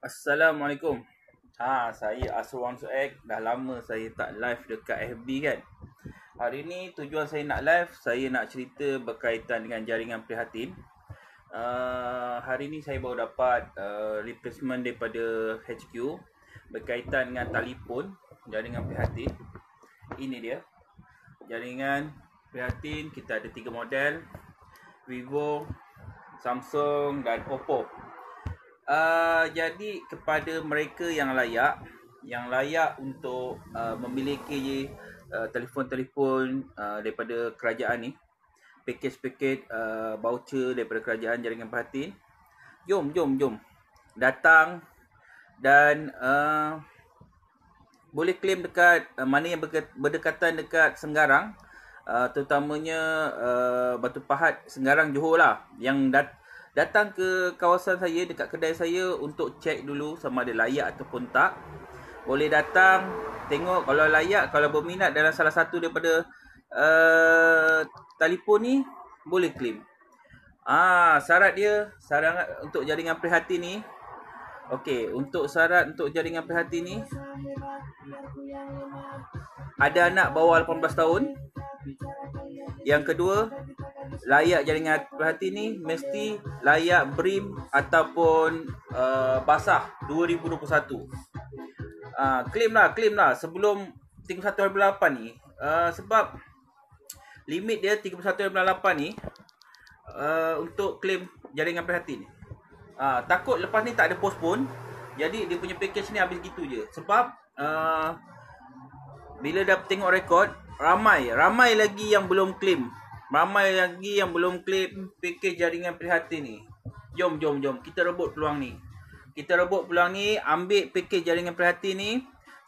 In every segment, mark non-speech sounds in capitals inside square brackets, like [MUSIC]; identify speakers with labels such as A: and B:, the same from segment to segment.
A: Assalamualaikum. Ha, saya Aswan Suek. Dah lama saya tak live dekat FB kan. Hari ni tujuan saya nak live, saya nak cerita berkaitan dengan jaringan prihatin. Uh, hari ni saya baru dapat uh, replacement daripada HQ berkaitan dengan telefon jaringan prihatin. Ini dia. Jaringan prihatin kita ada tiga model. Vivo, Samsung dan Oppo. Uh, jadi kepada mereka yang layak, yang layak untuk uh, memiliki uh, telefon-telefon uh, daripada kerajaan ni, paket-paket uh, voucher daripada kerajaan jaringan perhatian, jom, jom, jom. Datang dan uh, boleh claim dekat uh, mana yang berdekatan dekat Senggarang. Uh, terutamanya uh, Batu Pahat, Senggarang, Johor lah. Yang dat- datang ke kawasan saya dekat kedai saya untuk cek dulu sama ada layak ataupun tak. Boleh datang tengok kalau layak kalau berminat dalam salah satu daripada uh, telefon ni boleh claim. Ah syarat dia syarat untuk jaringan prihatin ni okey untuk syarat untuk jaringan prihatin ni ada anak bawah 18 tahun
B: yang kedua
A: layak jaringan perhati ni mesti layak brim ataupun uh, basah 2021. Uh, ah, claim lah, claim lah sebelum 31.8 ni uh, sebab limit dia 31.8 ni uh, untuk claim jaringan perhati ni. Uh, takut lepas ni tak ada postpone. Jadi dia punya package ni habis gitu je. Sebab uh, bila dah tengok rekod, ramai, ramai lagi yang belum claim Ramai lagi yang belum klaim pakej jaringan prihatin ni. Jom, jom, jom. Kita rebut peluang ni. Kita rebut peluang ni. Ambil pakej jaringan prihatin ni.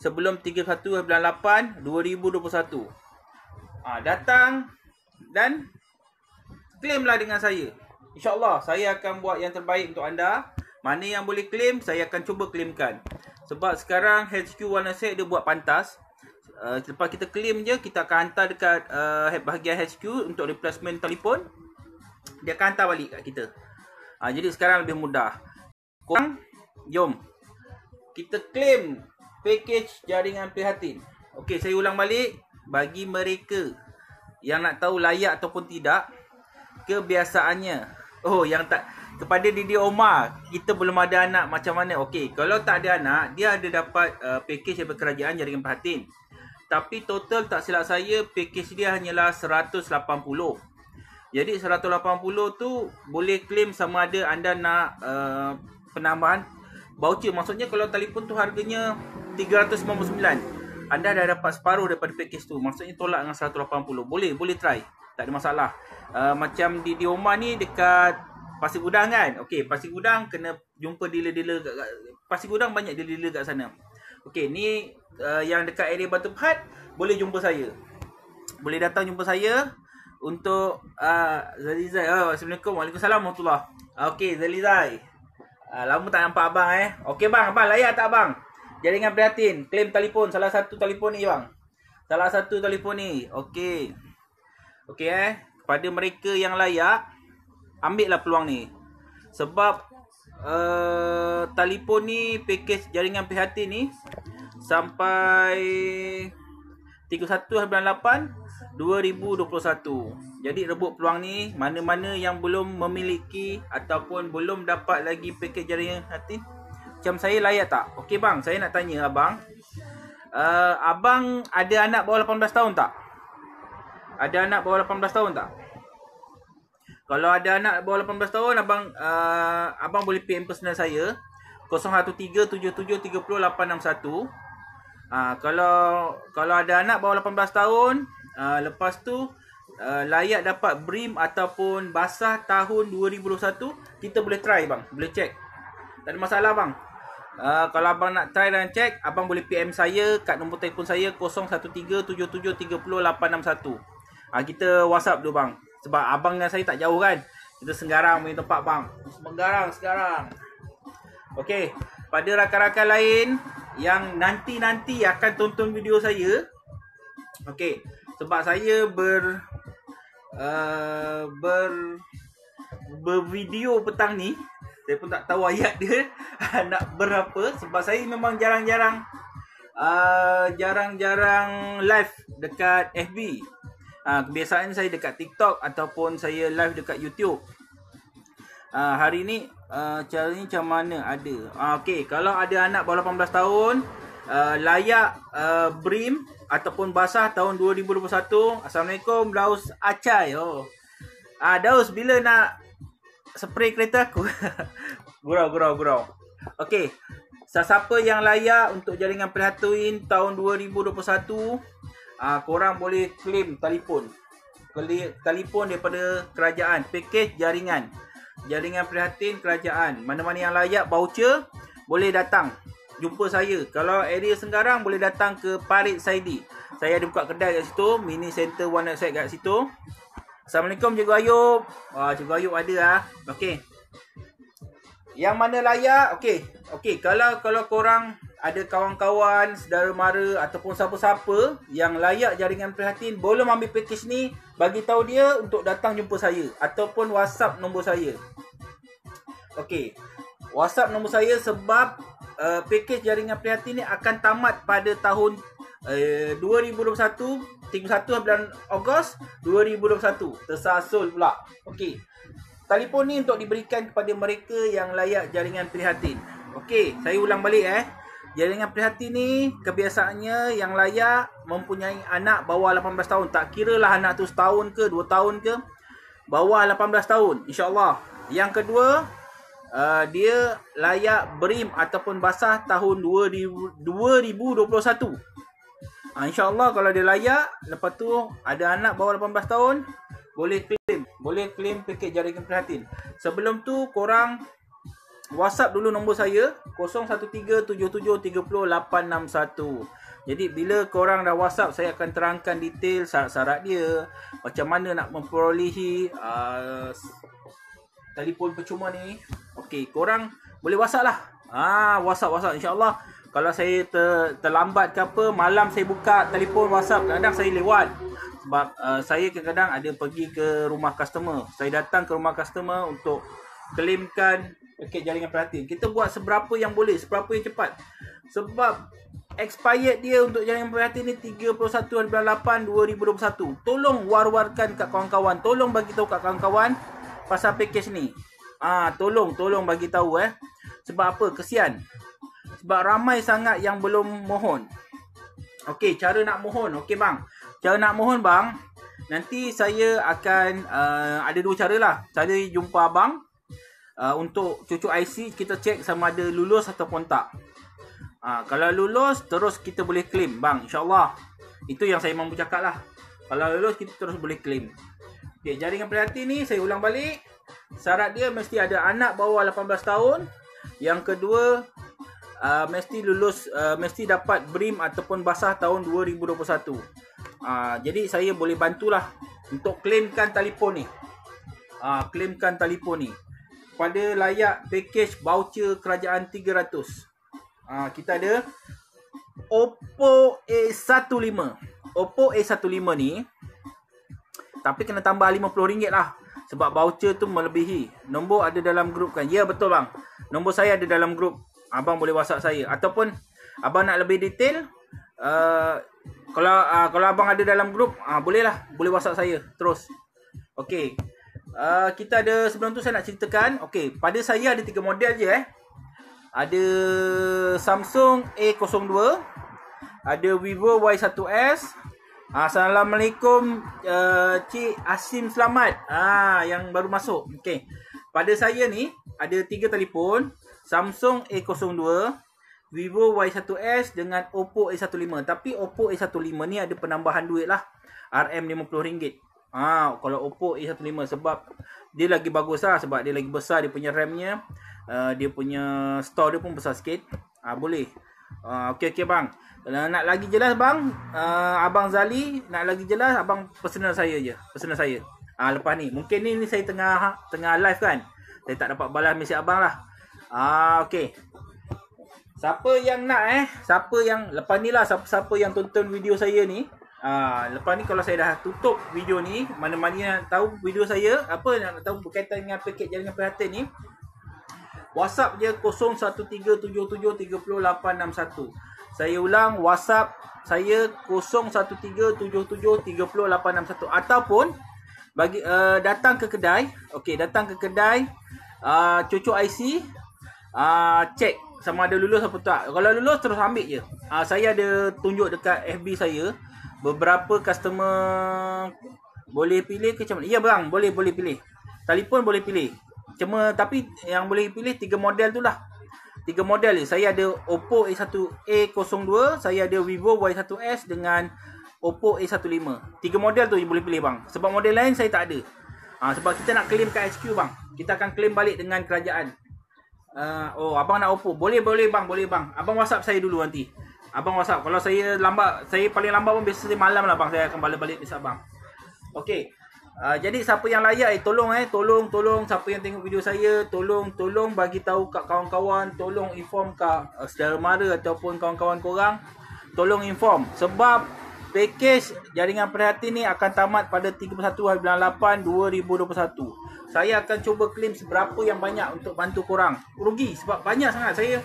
A: Sebelum 31.8.2021. Ha, ah, datang dan klaimlah dengan saya. InsyaAllah saya akan buat yang terbaik untuk anda. Mana yang boleh klaim, saya akan cuba klaimkan. Sebab sekarang HQ Wellness Head dia buat pantas uh, selepas kita claim je kita akan hantar dekat uh, bahagian HQ untuk replacement telefon dia akan hantar balik kat kita uh, jadi sekarang lebih mudah korang jom kita claim package jaringan prihatin ok saya ulang balik bagi mereka yang nak tahu layak ataupun tidak kebiasaannya oh yang tak kepada Didi Omar, kita belum ada anak macam mana? Okey, kalau tak ada anak, dia ada dapat uh, package daripada kerajaan jaringan perhatian tapi total tak silap saya package dia hanyalah 180. Jadi 180 tu boleh claim sama ada anda nak uh, penambahan voucher. Maksudnya kalau telefon tu harganya 399, anda dah dapat separuh daripada package tu. Maksudnya tolak dengan 180. Boleh, boleh try. Tak ada masalah. Uh, macam di di Oman ni dekat Pasir Gudang kan? Okey, Pasir Gudang kena jumpa dealer-dealer kat, kat Pasir Gudang banyak dealer-dealer kat sana. Okey, ni uh, yang dekat area Batu Pahat boleh jumpa saya. Boleh datang jumpa saya untuk uh, Zalizai. Oh, Assalamualaikum. Waalaikumsalam warahmatullahi wabarakatuh. Okey, Zalizai. Uh, lama tak nampak abang eh. Okey bang, abang layak tak bang? Jaringan prihatin. Klaim telefon. Salah satu telefon ni bang. Salah satu telefon ni. Okey. Okey eh. Kepada mereka yang layak, ambillah peluang ni. Sebab uh, telefon ni pakej jaringan prihatin ni sampai 31.98 2021 jadi rebut peluang ni mana-mana yang belum memiliki ataupun belum dapat lagi pakej jaringan hati. macam saya layak tak? Okey bang, saya nak tanya abang. Uh, abang ada anak bawah 18 tahun tak? Ada anak bawah 18 tahun tak? Kalau ada anak bawah 18 tahun abang uh, abang boleh PM personal saya 0137730861. Ah uh, kalau kalau ada anak bawah 18 tahun uh, lepas tu uh, layak dapat brim ataupun basah tahun 2021 kita boleh try bang, boleh check. Tak ada masalah bang. Uh, kalau abang nak try dan check, abang boleh PM saya kat nombor telefon saya 0137730861. Ah uh, kita WhatsApp dulu bang. Sebab abang dengan saya tak jauh kan. Kita senggarang main tempat bang. Menggarang sekarang. Okey, pada rakan-rakan lain yang nanti-nanti akan tonton video saya. Okey, sebab saya ber uh, ber bervideo petang ni, saya pun tak tahu ayat dia [LAUGHS] nak berapa sebab saya memang jarang-jarang uh, jarang-jarang live dekat FB Ha, kebiasaan saya dekat TikTok ataupun saya live dekat YouTube. Ha, hari ni uh, cara ni macam mana ada. Ha, okay, kalau ada anak bawah 18 tahun, uh, layak uh, brim ataupun basah tahun 2021. Assalamualaikum, Daus Acai. Oh. Ha, Daus, bila nak spray kereta aku? [LAUGHS] gurau, gurau, gurau. Okay, siapa yang layak untuk jaringan perhatuin tahun 2021 uh, korang boleh claim telefon Kali, telefon daripada kerajaan pakej jaringan jaringan prihatin kerajaan mana-mana yang layak voucher boleh datang jumpa saya kalau area Senggarang boleh datang ke Parit Saidi saya ada buka kedai kat situ mini center one night set kat situ Assalamualaikum Cikgu Ayub uh, Cikgu Ayub ada lah okay. Yang mana layak? Okey. Okey, kalau kalau korang ada kawan-kawan, saudara mara ataupun siapa-siapa yang layak jaringan prihatin, boleh ambil package ni, bagi tahu dia untuk datang jumpa saya ataupun WhatsApp nombor saya. Okey. WhatsApp nombor saya sebab uh, package jaringan prihatin ni akan tamat pada tahun uh, 2021 31 bulan Ogos 2021 tersasul pula okey telefon ni untuk diberikan kepada mereka yang layak jaringan prihatin. Okey, saya ulang balik eh. Jaringan prihatin ni kebiasaannya yang layak mempunyai anak bawah 18 tahun. Tak kiralah anak tu setahun ke, dua tahun ke. Bawah 18 tahun, insyaAllah. Yang kedua, uh, dia layak berim ataupun basah tahun 2021. Ha, ah, InsyaAllah kalau dia layak Lepas tu ada anak bawah 18 tahun Boleh klik boleh claim paket jaringan prihatin. Sebelum tu korang WhatsApp dulu nombor saya 0137730861. Jadi bila korang dah WhatsApp saya akan terangkan detail syarat-syarat dia, macam mana nak memperolehi uh, telefon percuma ni. Okey, korang boleh WhatsApp lah. Ah, WhatsApp WhatsApp Insyaallah. kalau saya ter, terlambat ke apa, malam saya buka telefon WhatsApp, kadang saya lewat sebab uh, saya kadang-kadang ada pergi ke rumah customer. Saya datang ke rumah customer untuk claimkan paket jaringan pelatin. Kita buat seberapa yang boleh, seberapa yang cepat. Sebab expired dia untuk jaringan pelatin ni 31.8 2021. Tolong war-warkan kat kawan-kawan. Tolong bagi tahu kat kawan-kawan pasal paket ni. Ah, tolong tolong bagi tahu eh. Sebab apa? Kesian. Sebab ramai sangat yang belum mohon. Okey, cara nak mohon. Okey bang. Cara nak mohon bang Nanti saya akan uh, Ada dua cara lah Cara jumpa abang uh, Untuk cucu IC Kita cek sama ada lulus ataupun tak uh, Kalau lulus Terus kita boleh claim bang InsyaAllah Itu yang saya mampu cakap lah Kalau lulus kita terus boleh claim okay, Jaringan perhati ni saya ulang balik Syarat dia mesti ada anak bawah 18 tahun Yang kedua Uh, mesti lulus uh, mesti dapat BRIM ataupun basah tahun 2021. Uh, jadi saya boleh bantulah untuk claimkan telefon ni. Uh, claimkan telefon ni. Pada layak package voucher kerajaan 300. Uh, ah, kita ada Oppo A15. Oppo A15 ni tapi kena tambah RM50 lah. Sebab voucher tu melebihi. Nombor ada dalam grup kan? Ya betul bang. Nombor saya ada dalam grup. Abang boleh whatsapp saya. Ataupun abang nak lebih detail. Kalau uh, kalau abang ada dalam grup, ah uh, boleh lah, boleh WhatsApp saya terus. Okey. Uh, kita ada sebelum tu saya nak ceritakan, okey, pada saya ada tiga model je eh. Ada Samsung A02, ada Vivo Y1S. uh, ah, assalamualaikum uh, Cik Asim selamat. Ah uh, yang baru masuk. Okay, Pada saya ni ada tiga telefon, Samsung A02, Vivo Y1S dengan Oppo A15. Tapi Oppo A15 ni ada penambahan duit lah. RM50. Ha, kalau Oppo A15 sebab dia lagi bagus lah. Sebab dia lagi besar dia punya RAM-nya. Uh, dia punya store dia pun besar sikit. Ha, boleh. Uh, ah, okay, okay bang. Kalau nak lagi jelas bang. Uh, abang Zali nak lagi jelas. Abang personal saya je. Personal saya. Ah ha, lepas ni. Mungkin ni, ni saya tengah tengah live kan. Saya tak dapat balas mesej abang lah. Ah okay. okey. Siapa yang nak eh? Siapa yang lepas ni lah siapa-siapa yang tonton video saya ni. Ah, lepas ni kalau saya dah tutup video ni, mana-mana yang tahu video saya apa yang nak tahu berkaitan dengan paket jaringan perhatian ni. WhatsApp dia 0137730861. Saya ulang WhatsApp saya 0137730861 ataupun bagi uh, datang ke kedai, okey datang ke kedai uh, cucuk IC uh, ah, check sama ada lulus atau tak. Kalau lulus terus ambil je. Ha, saya ada tunjuk dekat FB saya beberapa customer boleh pilih ke macam mana? Ya bang, boleh boleh pilih. Telefon boleh pilih. Cuma tapi yang boleh pilih tiga model tu lah. Tiga model je. Saya ada Oppo A1 A02, saya ada Vivo Y1S dengan Oppo A15. Tiga model tu je boleh pilih bang. Sebab model lain saya tak ada. Ha, sebab kita nak claim kat HQ bang. Kita akan claim balik dengan kerajaan. Uh, oh, abang nak offer. Boleh, boleh bang, boleh bang. Abang WhatsApp saya dulu nanti. Abang WhatsApp. Kalau saya lambat, saya paling lambat pun biasanya malam lah bang. Saya akan balik balik bisa bang. Okey. Uh, jadi siapa yang layak eh, tolong eh, tolong, tolong siapa yang tengok video saya, tolong, tolong bagi tahu kat kawan-kawan, tolong inform kat uh, saudara mara ataupun kawan-kawan korang, tolong inform. Sebab Pakej jaringan perhati ni akan tamat pada 31.98 2021. Saya akan cuba claim seberapa yang banyak untuk bantu korang. Rugi sebab banyak sangat saya.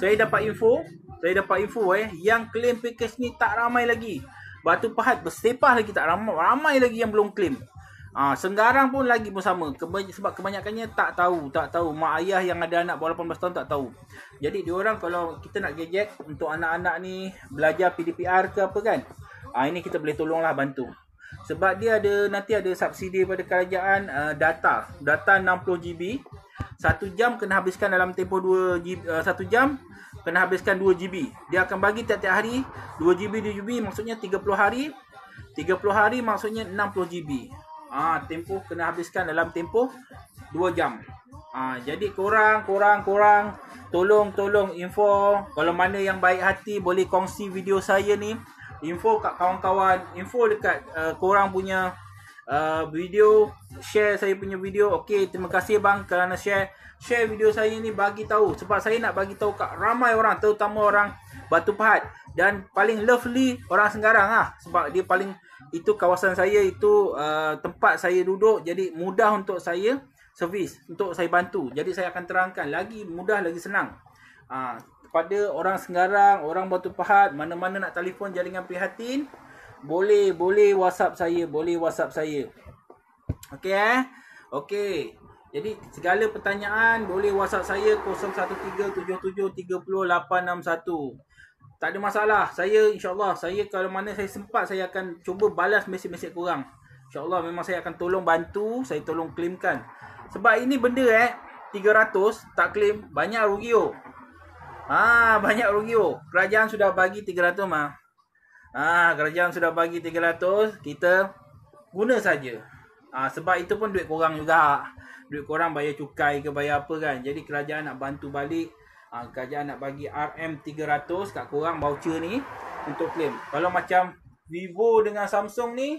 A: Saya dapat info. Saya dapat info eh. Yang claim pakej ni tak ramai lagi. Batu pahat bersepah lagi tak ramai. Ramai lagi yang belum claim. Ha, ah, sendarang pun lagi pun sama Sebab kebanyakannya tak tahu Tak tahu Mak ayah yang ada anak Bawah 18 tahun tak tahu Jadi diorang kalau kita nak gadget Untuk anak-anak ni Belajar PDPR ke apa kan ha, Ini kita boleh tolonglah bantu Sebab dia ada Nanti ada subsidi pada kerajaan uh, Data Data 60 GB satu jam kena habiskan dalam tempoh 2 GB uh, 1 jam Kena habiskan 2 GB Dia akan bagi tiap-tiap hari 2 GB 2 GB maksudnya 30 hari 30 hari maksudnya 60 GB Ah tempoh kena habiskan dalam tempoh 2 jam. Ah jadi korang korang korang tolong tolong info kalau mana yang baik hati boleh kongsi video saya ni info kat kawan-kawan, info dekat uh, korang punya uh, video share saya punya video. Okey, terima kasih bang kerana share. Share video saya ni bagi tahu sebab saya nak bagi tahu kat ramai orang terutama orang Batu Pahat dan paling lovely orang Senggarang Sengaranglah sebab dia paling itu kawasan saya itu uh, tempat saya duduk jadi mudah untuk saya servis untuk saya bantu jadi saya akan terangkan lagi mudah lagi senang uh, ah, pada orang Senggarang orang Batu Pahat mana-mana nak telefon jaringan prihatin boleh boleh WhatsApp saya boleh WhatsApp saya okey eh okey jadi segala pertanyaan boleh WhatsApp saya 013 77 30 861 tak ada masalah. Saya insyaallah, saya kalau mana saya sempat saya akan cuba balas mesej-mesej korang. Insyaallah memang saya akan tolong bantu, saya tolong claimkan. Sebab ini benda eh 300 tak claim banyak rugi oh. Ah banyak rugi oh. Kerajaan sudah bagi 300 mah. Ah kerajaan sudah bagi 300, kita guna saja. Ah sebab itu pun duit korang juga. Duit korang bayar cukai ke bayar apa kan. Jadi kerajaan nak bantu balik Ah, Kerajaan nak bagi RM300 kat korang voucher ni untuk claim. Kalau macam Vivo dengan Samsung ni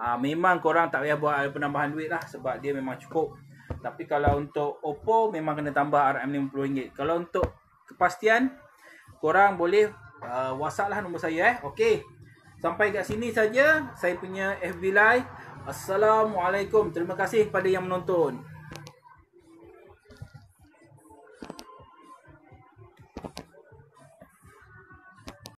A: uh, memang korang tak payah buat penambahan duit lah sebab dia memang cukup. Tapi kalau untuk Oppo memang kena tambah RM50. Kalau untuk kepastian korang boleh uh, WhatsApp lah nombor saya eh. Okey. Sampai kat sini saja saya punya FB live. Assalamualaikum. Terima kasih kepada yang menonton.